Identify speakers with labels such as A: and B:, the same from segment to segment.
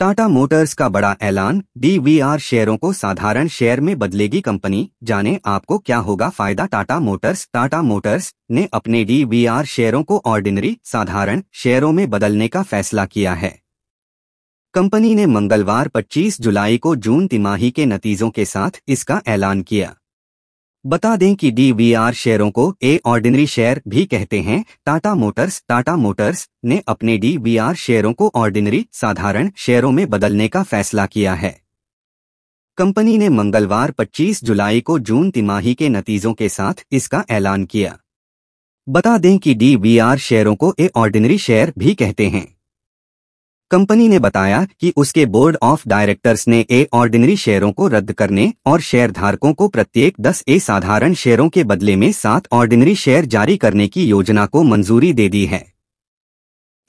A: Tata Motors का बड़ा ऐलान डीवीआर शेयरों को साधारण शेयर में बदलेगी कंपनी जाने आपको क्या होगा फायदा टाटा मोटर्स टाटा मोटर्स ने अपने डीवीआर शेयरों को ऑर्डिनरी साधारण शेयरों में बदलने का फैसला किया है कंपनी ने मंगलवार 25 जुलाई को जून तिमाही के नतीजों के साथ इसका ऐलान किया बता दें कि डीवीआर शेयरों को ए ऑर्डिनरी शेयर भी कहते हैं टाटा मोटर्स टाटा मोटर्स ने अपने डीवीआर शेयरों को ऑर्डिनरी साधारण शेयरों में बदलने का फैसला किया है कंपनी ने मंगलवार 25 जुलाई को जून तिमाही के नतीजों के साथ इसका ऐलान किया बता दें कि डीवीआर शेयरों को ए ऑर्डिनरी शेयर भी कहते हैं कंपनी ने बताया कि उसके बोर्ड ऑफ डायरेक्टर्स ने ए ऑर्डिनरी शेयरों को रद्द करने और शेयरधारकों को प्रत्येक 10 ए साधारण शेयरों के बदले में सात ऑर्डिनरी शेयर जारी करने की योजना को मंजूरी दे दी है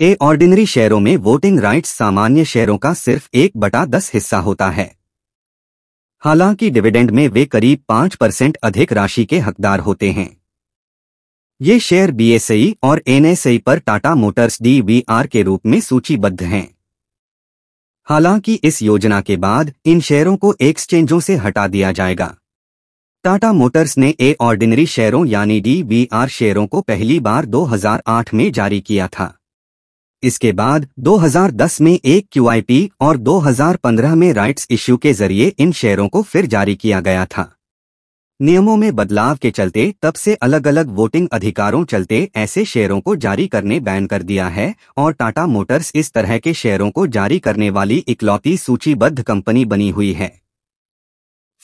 A: ए ऑर्डिनरी शेयरों में वोटिंग राइट्स सामान्य शेयरों का सिर्फ एक बटा दस हिस्सा होता है हालांकि डिविडेंड में वे करीब पांच परसेंट अधिक राशि के हकदार होते हैं ये शेयर बीएसई और एनएसई पर टाटा मोटर्स डीबीआर के रूप में सूचीबद्ध हैं हालांकि इस योजना के बाद इन शेयरों को एक्सचेंजों से हटा दिया जाएगा टाटा मोटर्स ने ए ऑर्डिनरी शेयरों यानी आर शेयरों को पहली बार 2008 में जारी किया था इसके बाद 2010 में एक क्यूआईपी और 2015 में राइट्स इश्यू के जरिए इन शेयरों को फिर जारी किया गया था नियमों में बदलाव के चलते तब से अलग अलग वोटिंग अधिकारों चलते ऐसे शेयरों को जारी करने बैन कर दिया है और टाटा मोटर्स इस तरह के शेयरों को जारी करने वाली इकलौती सूचीबद्ध कंपनी बनी हुई है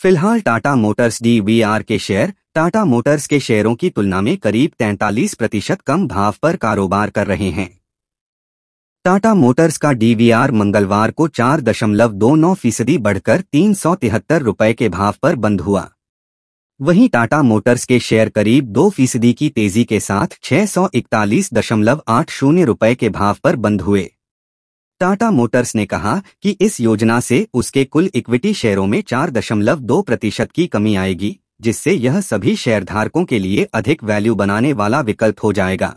A: फिलहाल टाटा मोटर्स डी के शेयर टाटा मोटर्स के शेयरों की तुलना में करीब 43 प्रतिशत कम भाव पर कारोबार कर रहे हैं टाटा मोटर्स का डीवीआर मंगलवार को 4.29 फीसदी बढ़कर तीन रुपए के भाव पर बंद हुआ वहीं टाटा मोटर्स के शेयर करीब दो फीसदी की तेजी के साथ छह सौ इकतालीस दशमलव आठ शून्य रुपये के भाव पर बंद हुए टाटा मोटर्स ने कहा कि इस योजना से उसके कुल इक्विटी शेयरों में चार दशमलव दो प्रतिशत की कमी आएगी जिससे यह सभी शेयरधारकों के लिए अधिक वैल्यू बनाने वाला विकल्प हो जाएगा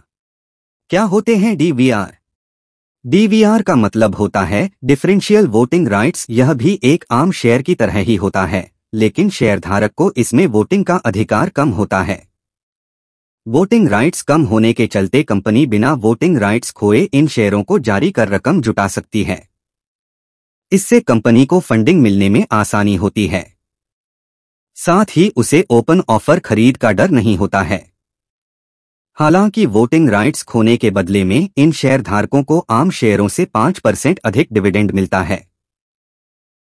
A: क्या होते हैं डीवीआर डीवीआर का मतलब होता है डिफरेंशियल वोटिंग राइट्स यह भी एक आम शेयर की तरह ही होता है लेकिन शेयरधारक को इसमें वोटिंग का अधिकार कम होता है वोटिंग राइट्स कम होने के चलते कंपनी बिना वोटिंग राइट्स खोए इन शेयरों को जारी कर रकम जुटा सकती है इससे कंपनी को फंडिंग मिलने में आसानी होती है साथ ही उसे ओपन ऑफर खरीद का डर नहीं होता है हालांकि वोटिंग राइट्स खोने के बदले में इन शेयरधारकों को आम शेयरों से पांच परसेंट अधिक डिविडेंड मिलता है